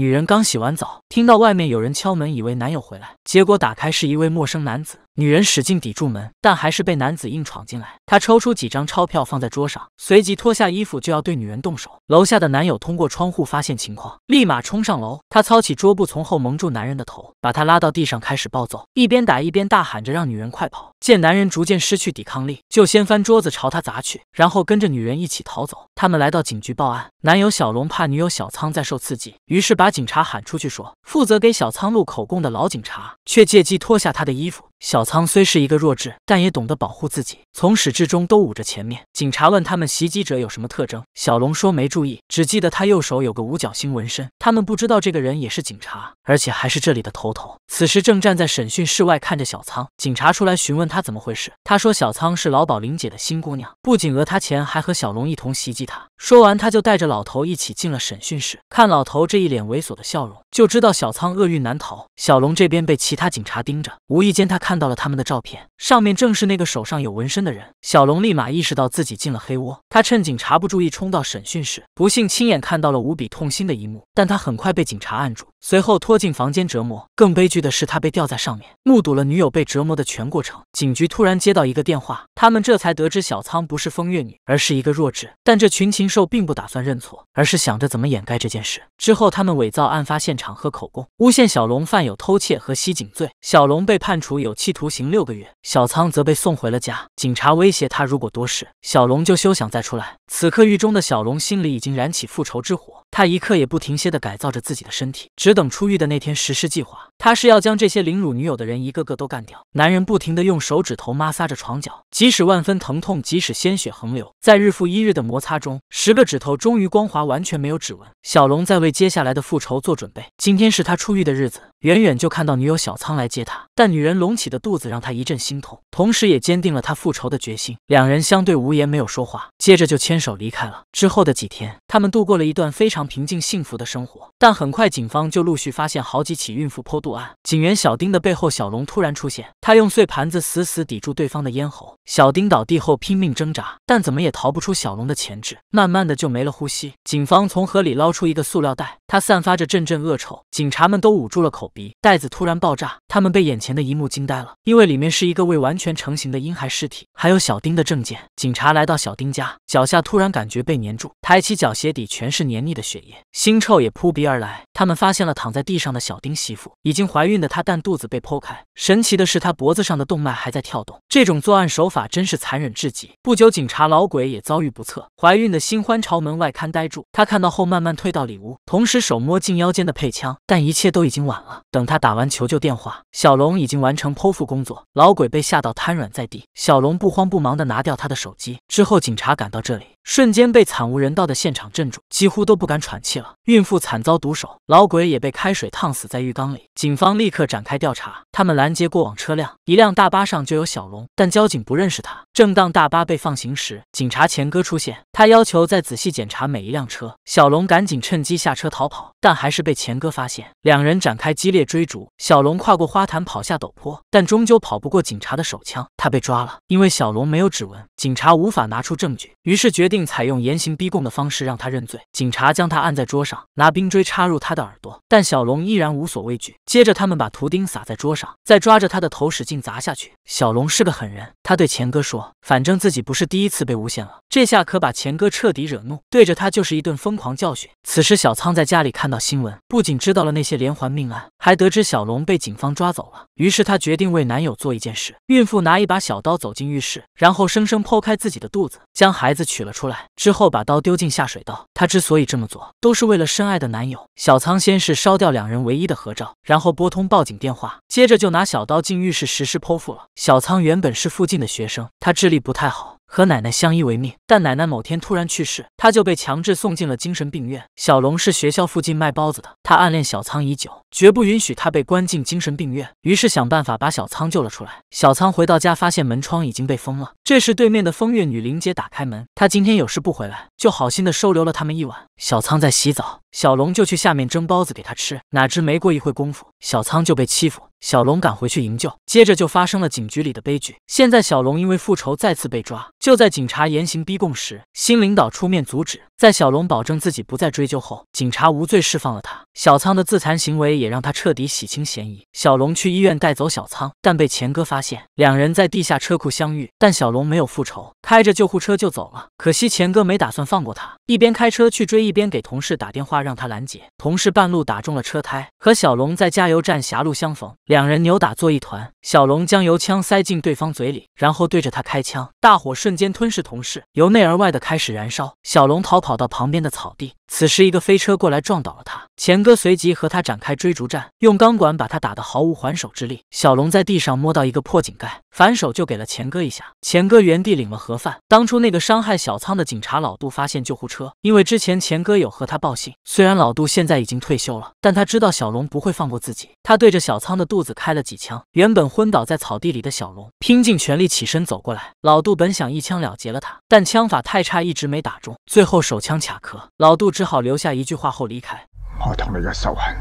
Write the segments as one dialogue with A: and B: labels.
A: 女人刚洗完澡，听到外面有人敲门，以为男友回来，结果打开是一位陌生男子。女人使劲抵住门，但还是被男子硬闯进来。他抽出几张钞票放在桌上，随即脱下衣服就要对女人动手。楼下的男友通过窗户发现情况，立马冲上楼。他操起桌布从后蒙住男人的头，把他拉到地上开始暴揍，一边打一边大喊着让女人快跑。见男人逐渐失去抵抗力，就掀翻桌子朝他砸去，然后跟着女人一起逃走。他们来到警局报案，男友小龙怕女友小仓再受刺激，于是把警察喊出去说负责给小仓录口供的老警察，却借机脱下他的衣服。小仓虽是一个弱智，但也懂得保护自己，从始至终都捂着前面。警察问他们袭击者有什么特征，小龙说没注意，只记得他右手有个五角星纹身。他们不知道这个人也是警察，而且还是这里的头头。此时正站在审讯室外看着小仓，警察出来询问他怎么回事。他说小仓是老鸨玲姐的新姑娘，不仅讹他钱，还和小龙一同袭击他。说完，他就带着老头一起进了审讯室。看老头这一脸猥琐的笑容，就知道小仓厄运难逃。小龙这边被其他警察盯着，无意间他看到了他们的照片。上面正是那个手上有纹身的人，小龙立马意识到自己进了黑窝。他趁警察不注意冲到审讯室，不幸亲眼看到了无比痛心的一幕。但他很快被警察按住，随后拖进房间折磨。更悲剧的是，他被吊在上面，目睹了女友被折磨的全过程。警局突然接到一个电话，他们这才得知小仓不是风月女，而是一个弱智。但这群禽兽并不打算认错，而是想着怎么掩盖这件事。之后，他们伪造案发现场和口供，诬陷小龙犯有偷窃和袭警罪。小龙被判处有期徒刑六个月。小仓则被送回了家，警察威胁他，如果多事，小龙就休想再出来。此刻，狱中的小龙心里已经燃起复仇之火，他一刻也不停歇的改造着自己的身体，只等出狱的那天实施计划。他是要将这些凌辱女友的人一个个都干掉。男人不停的用手指头摩挲着床脚，即使万分疼痛，即使鲜血横流，在日复一日的摩擦中，十个指头终于光滑，完全没有指纹。小龙在为接下来的复仇做准备，今天是他出狱的日子。远远就看到女友小仓来接他，但女人隆起的肚子让他一阵心痛，同时也坚定了他复仇的决心。两人相对无言，没有说话，接着就牵手离开了。之后的几天，他们度过了一段非常平静幸福的生活。但很快，警方就陆续发现好几起孕妇剖肚案。警员小丁的背后，小龙突然出现，他用碎盘子死死抵住对方的咽喉。小丁倒地后拼命挣扎，但怎么也逃不出小龙的钳制，慢慢的就没了呼吸。警方从河里捞出一个塑料袋，它散发着阵阵恶臭，警察们都捂住了口。袋子突然爆炸。他们被眼前的一幕惊呆了，因为里面是一个未完全成型的婴孩尸体，还有小丁的证件。警察来到小丁家，脚下突然感觉被粘住，抬起脚，鞋底全是黏腻的血液，腥臭也扑鼻而来。他们发现了躺在地上的小丁媳妇，已经怀孕的她，但肚子被剖开。神奇的是，她脖子上的动脉还在跳动。这种作案手法真是残忍至极。不久，警察老鬼也遭遇不测，怀孕的新欢朝门外看，呆住。他看到后，慢慢退到里屋，同时手摸进腰间的配枪，但一切都已经晚了。等他打完求救电话。小龙已经完成剖腹工作，老鬼被吓到瘫软在地。小龙不慌不忙地拿掉他的手机。之后，警察赶到这里，瞬间被惨无人道的现场镇住，几乎都不敢喘气了。孕妇惨遭毒手，老鬼也被开水烫死在浴缸里。警方立刻展开调查，他们拦截过往车辆，一辆大巴上就有小龙，但交警不认识他。正当大巴被放行时，警察钱哥出现，他要求再仔细检查每一辆车。小龙赶紧趁机下车逃跑，但还是被钱哥发现，两人展开激烈追逐。小龙跨过。花坛跑下陡坡，但终究跑不过警察的手枪，他被抓了。因为小龙没有指纹，警察无法拿出证据，于是决定采用严刑逼供的方式让他认罪。警察将他按在桌上，拿冰锥插入他的耳朵，但小龙依然无所畏惧。接着，他们把图钉撒在桌上，再抓着他的头使劲砸下去。小龙是个狠人，他对钱哥说：“反正自己不是第一次被诬陷了。”这下可把钱哥彻底惹怒，对着他就是一顿疯狂教训。此时，小仓在家里看到新闻，不仅知道了那些连环命案，还得知小龙被警方。抓走了。于是她决定为男友做一件事。孕妇拿一把小刀走进浴室，然后生生剖开自己的肚子，将孩子取了出来，之后把刀丢进下水道。她之所以这么做，都是为了深爱的男友小仓。先是烧掉两人唯一的合照，然后拨通报警电话，接着就拿小刀进浴室实施剖腹了。小仓原本是附近的学生，他智力不太好。和奶奶相依为命，但奶奶某天突然去世，他就被强制送进了精神病院。小龙是学校附近卖包子的，他暗恋小仓已久，绝不允许他被关进精神病院，于是想办法把小仓救了出来。小仓回到家，发现门窗已经被封了。这时，对面的风月女林姐打开门，她今天有事不回来，就好心的收留了他们一晚。小仓在洗澡，小龙就去下面蒸包子给他吃。哪知没过一会功夫，小仓就被欺负。小龙赶回去营救，接着就发生了警局里的悲剧。现在小龙因为复仇再次被抓，就在警察严刑逼供时，新领导出面阻止。在小龙保证自己不再追究后，警察无罪释放了他。小仓的自残行为也让他彻底洗清嫌疑。小龙去医院带走小仓，但被钱哥发现，两人在地下车库相遇。但小龙没有复仇，开着救护车就走了。可惜钱哥没打算放过他，一边开车去追，一边给同事打电话让他拦截。同事半路打中了车胎，和小龙在加油站狭路相逢，两人扭打作一团。小龙将油枪塞进对方嘴里，然后对着他开枪，大火瞬间吞噬同事，由内而外的开始燃烧。小龙逃跑到旁边的草地，此时一个飞车过来撞倒了他，钱哥随即和他展开追逐战，用钢管把他打得毫无还手之力。小龙在地上摸到一个破井盖。反手就给了钱哥一下，钱哥原地领了盒饭。当初那个伤害小仓的警察老杜发现救护车，因为之前钱哥有和他报信。虽然老杜现在已经退休了，但他知道小龙不会放过自己。他对着小仓的肚子开了几枪。原本昏倒在草地里的小龙，拼尽全力起身走过来。老杜本想一枪了结了他，但枪法太差，一直没打中。最后手枪卡壳，老杜只好留下一句话后离开。我同你嘅仇恨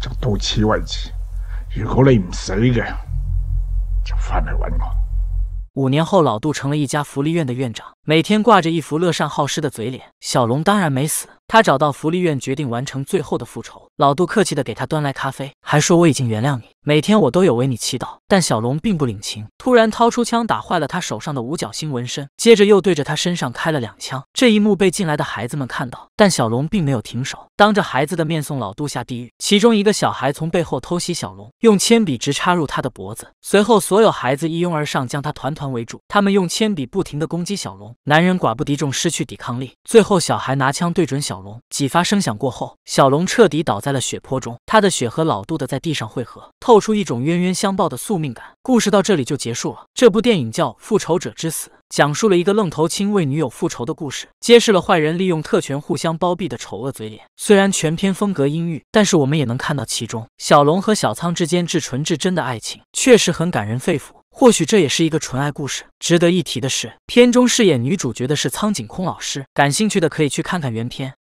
A: 就到此为止，如果你唔死嘅。五年后，老杜成了一家福利院的院长。每天挂着一副乐善好施的嘴脸，小龙当然没死。他找到福利院，决定完成最后的复仇。老杜客气的给他端来咖啡，还说我已经原谅你，每天我都有为你祈祷。但小龙并不领情，突然掏出枪打坏了他手上的五角星纹身，接着又对着他身上开了两枪。这一幕被进来的孩子们看到，但小龙并没有停手，当着孩子的面送老杜下地狱。其中一个小孩从背后偷袭小龙，用铅笔直插入他的脖子，随后所有孩子一拥而上，将他团团围住，他们用铅笔不停的攻击小龙。男人寡不敌众，失去抵抗力，最后小孩拿枪对准小龙，几发声响过后，小龙彻底倒在了血泊中，他的血和老杜的在地上汇合，透出一种冤冤相报的宿命感。故事到这里就结束了。这部电影叫《复仇者之死》，讲述了一个愣头青为女友复仇的故事，揭示了坏人利用特权互相包庇的丑恶嘴脸。虽然全片风格阴郁，但是我们也能看到其中小龙和小仓之间至纯至真的爱情，确实很感人肺腑。或许这也是一个纯爱故事。值得一提的是，片中饰演女主角的是苍井空老师，感兴趣的可以去看看原片。